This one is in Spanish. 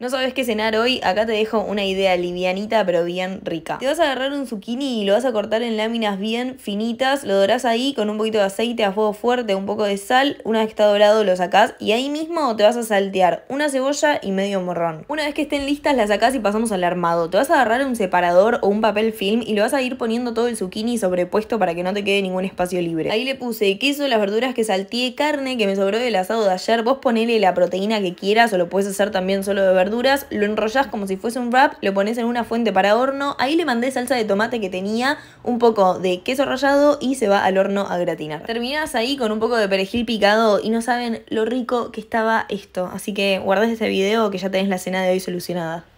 No sabes qué cenar hoy, acá te dejo una idea livianita pero bien rica. Te vas a agarrar un zucchini y lo vas a cortar en láminas bien finitas, lo dorás ahí con un poquito de aceite a fuego fuerte, un poco de sal, una vez que está dorado lo sacás y ahí mismo te vas a saltear una cebolla y medio morrón. Una vez que estén listas las sacás y pasamos al armado. Te vas a agarrar un separador o un papel film y lo vas a ir poniendo todo el zucchini sobrepuesto para que no te quede ningún espacio libre. Ahí le puse queso, las verduras que salteé, carne que me sobró del asado de ayer, vos ponele la proteína que quieras o lo puedes hacer también solo de verde lo enrollás como si fuese un wrap, lo pones en una fuente para horno. Ahí le mandé salsa de tomate que tenía, un poco de queso rallado y se va al horno a gratinar. Terminas ahí con un poco de perejil picado y no saben lo rico que estaba esto. Así que guardes este video que ya tenés la cena de hoy solucionada.